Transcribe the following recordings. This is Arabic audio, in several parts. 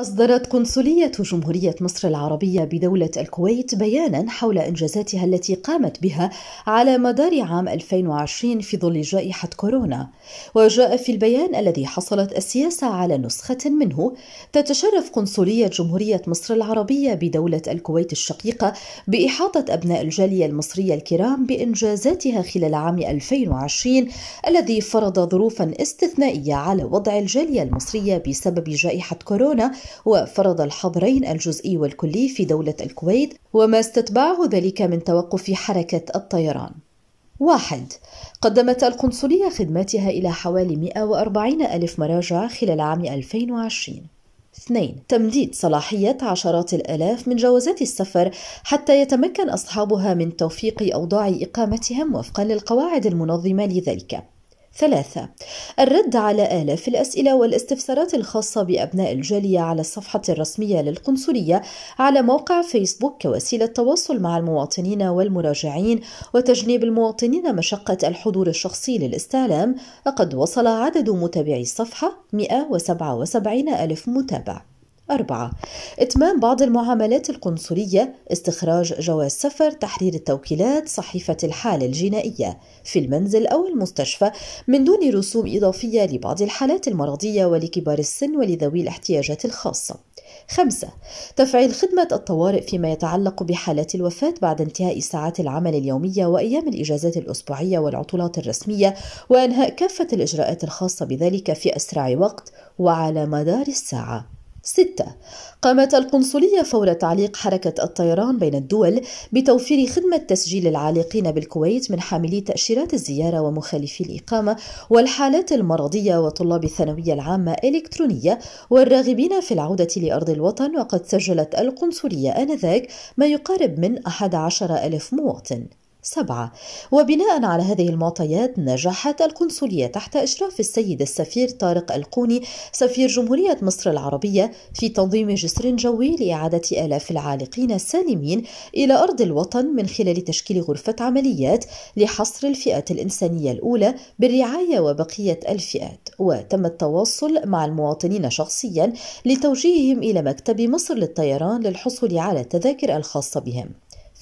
أصدرت قنصلية جمهورية مصر العربية بدولة الكويت بيانا حول إنجازاتها التي قامت بها على مدار عام 2020 في ظل جائحة كورونا، وجاء في البيان الذي حصلت السياسة على نسخة منه تتشرف قنصلية جمهورية مصر العربية بدولة الكويت الشقيقة بإحاطة أبناء الجالية المصرية الكرام بإنجازاتها خلال عام 2020 الذي فرض ظروفا استثنائية على وضع الجالية المصرية بسبب جائحة كورونا وفرض الحظرين الجزئي والكلي في دولة الكويت وما استتبعه ذلك من توقف حركة الطيران واحد قدمت القنصلية خدماتها إلى حوالي 140 ألف مراجع خلال عام 2020 اثنين تمديد صلاحية عشرات الآلاف من جوازات السفر حتى يتمكن أصحابها من توفيق أوضاع إقامتهم وفقا للقواعد المنظمة لذلك ثلاثة الرد على آلاف الأسئلة والاستفسارات الخاصة بأبناء الجالية على الصفحة الرسمية للقنصلية على موقع فيسبوك كوسيلة تواصل مع المواطنين والمراجعين وتجنيب المواطنين مشقة الحضور الشخصي للاستعلام لقد وصل عدد متابعي الصفحة 177 ألف متابع أربعة إتمام بعض المعاملات القنصلية استخراج جواز سفر تحرير التوكيلات صحيفة الحالة الجنائية في المنزل أو المستشفى من دون رسوم إضافية لبعض الحالات المرضية ولكبار السن ولذوي الاحتياجات الخاصة خمسة تفعيل خدمة الطوارئ فيما يتعلق بحالات الوفاة بعد انتهاء ساعات العمل اليومية وأيام الإجازات الأسبوعية والعطلات الرسمية وإنهاء كافة الإجراءات الخاصة بذلك في أسرع وقت وعلى مدار الساعة ستة قامت القنصلية فور تعليق حركة الطيران بين الدول بتوفير خدمة تسجيل العالقين بالكويت من حاملي تأشيرات الزيارة ومخالفي الإقامة والحالات المرضية وطلاب الثانوية العامة إلكترونية والراغبين في العودة لأرض الوطن وقد سجلت القنصلية آنذاك ما يقارب من 11 ألف مواطن سبعة وبناء على هذه المعطيات نجحت القنصلية تحت إشراف السيد السفير طارق القوني سفير جمهورية مصر العربية في تنظيم جسر جوي لإعادة آلاف العالقين السالمين إلى أرض الوطن من خلال تشكيل غرفة عمليات لحصر الفئات الإنسانية الأولى بالرعاية وبقية الفئات وتم التواصل مع المواطنين شخصيا لتوجيههم إلى مكتب مصر للطيران للحصول على التذاكر الخاصة بهم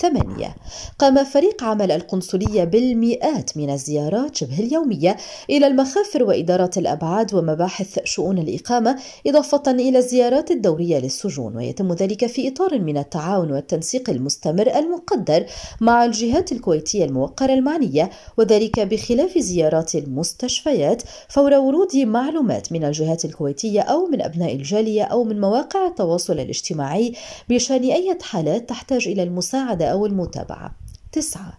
ثمانية قام فريق عمل القنصلية بالمئات من الزيارات شبه اليومية إلى المخافر وإدارة الأبعاد ومباحث شؤون الإقامة إضافة إلى الزيارات الدورية للسجون ويتم ذلك في إطار من التعاون والتنسيق المستمر المقدر مع الجهات الكويتية الموقرة المعنية وذلك بخلاف زيارات المستشفيات فور ورود معلومات من الجهات الكويتية أو من أبناء الجالية أو من مواقع التواصل الاجتماعي بشأن أي حالات تحتاج إلى المساعدة أو المتابعة تسعة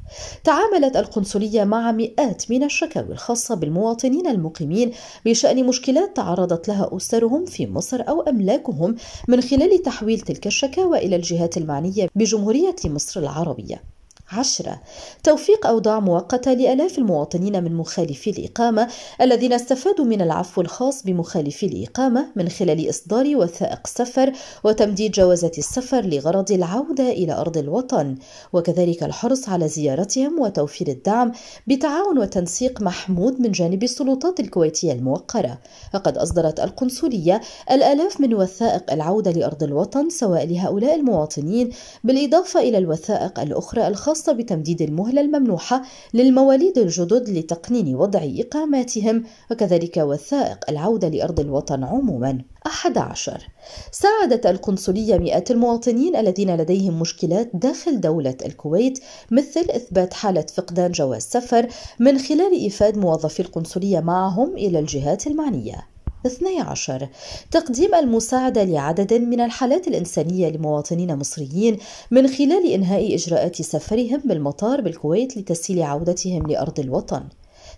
تعاملت القنصلية مع مئات من الشكاوي الخاصة بالمواطنين المقيمين بشأن مشكلات تعرضت لها أسرهم في مصر أو أملاكهم من خلال تحويل تلك الشكاوى إلى الجهات المعنية بجمهورية مصر العربية عشرة توفيق أوضاع مؤقتة لألاف المواطنين من مخالفي الإقامة الذين استفادوا من العفو الخاص بمخالفي الإقامة من خلال إصدار وثائق سفر وتمديد جوازات السفر لغرض العودة إلى أرض الوطن وكذلك الحرص على زيارتهم وتوفير الدعم بتعاون وتنسيق محمود من جانب السلطات الكويتية الموقرة وقد أصدرت القنصلية الآلاف من وثائق العودة لأرض الوطن سواء لهؤلاء المواطنين بالإضافة إلى الوثائق الأخرى الخاصة الخاصة بتمديد المهلة الممنوحة للمواليد الجدد لتقنين وضع إقاماتهم وكذلك وثائق العودة لأرض الوطن عموما 11 ساعدت القنصلية مئات المواطنين الذين لديهم مشكلات داخل دولة الكويت مثل إثبات حالة فقدان جواز سفر من خلال إيفاد موظفي القنصلية معهم إلى الجهات المعنية 12 تقديم المساعدة لعدد من الحالات الإنسانية لمواطنين مصريين من خلال إنهاء إجراءات سفرهم بالمطار بالكويت لتسهيل عودتهم لأرض الوطن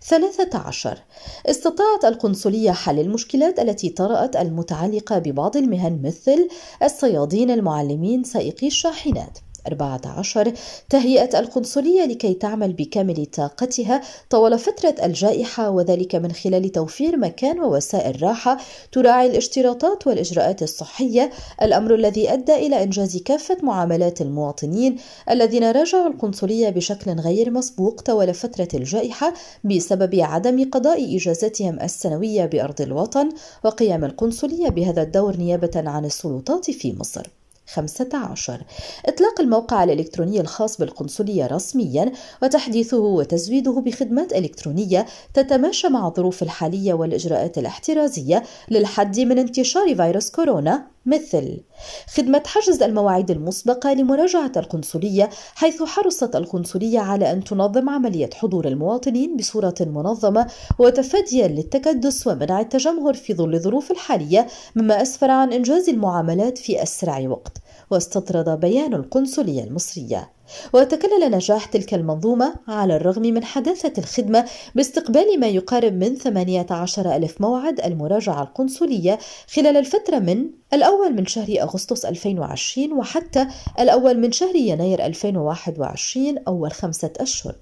13 استطاعت القنصلية حل المشكلات التي طرأت المتعلقة ببعض المهن مثل الصيادين المعلمين سائقي الشاحنات 14 تهيئة القنصلية لكي تعمل بكامل طاقتها طوال فترة الجائحة وذلك من خلال توفير مكان ووسائل راحة تراعي الاشتراطات والإجراءات الصحية الأمر الذي أدى إلى إنجاز كافة معاملات المواطنين الذين راجعوا القنصلية بشكل غير مسبوق طوال فترة الجائحة بسبب عدم قضاء إجازتهم السنوية بأرض الوطن وقيام القنصلية بهذا الدور نيابة عن السلطات في مصر 15 إطلاق الموقع الإلكتروني الخاص بالقنصلية رسميا وتحديثه وتزويده بخدمات إلكترونية تتماشى مع الظروف الحالية والإجراءات الاحترازية للحد من انتشار فيروس كورونا مثل خدمة حجز المواعيد المسبقة لمراجعة القنصلية حيث حرصت القنصلية على أن تنظم عملية حضور المواطنين بصورة منظمة وتفاديا للتكدس ومنع التجمهر في ظل الظروف الحالية مما أسفر عن إنجاز المعاملات في أسرع وقت واستطرد بيان القنصلية المصرية وتكلل نجاح تلك المنظومة على الرغم من حداثة الخدمة باستقبال ما يقارب من 18 ألف موعد المراجعة القنصلية خلال الفترة من الأول من شهر أغسطس 2020 وحتى الأول من شهر يناير 2021 أول خمسة أشهر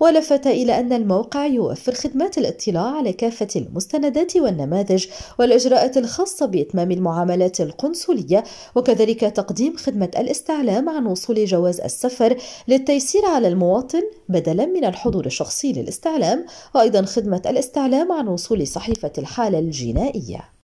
ولفت إلى أن الموقع يوفر خدمات الاطلاع على كافة المستندات والنماذج والإجراءات الخاصة بإتمام المعاملات القنصلية وكذلك تقديم خدمة الاستعلام عن وصول جواز السفر للتيسير على المواطن بدلا من الحضور الشخصي للاستعلام وأيضا خدمة الاستعلام عن وصول صحيفة الحالة الجنائية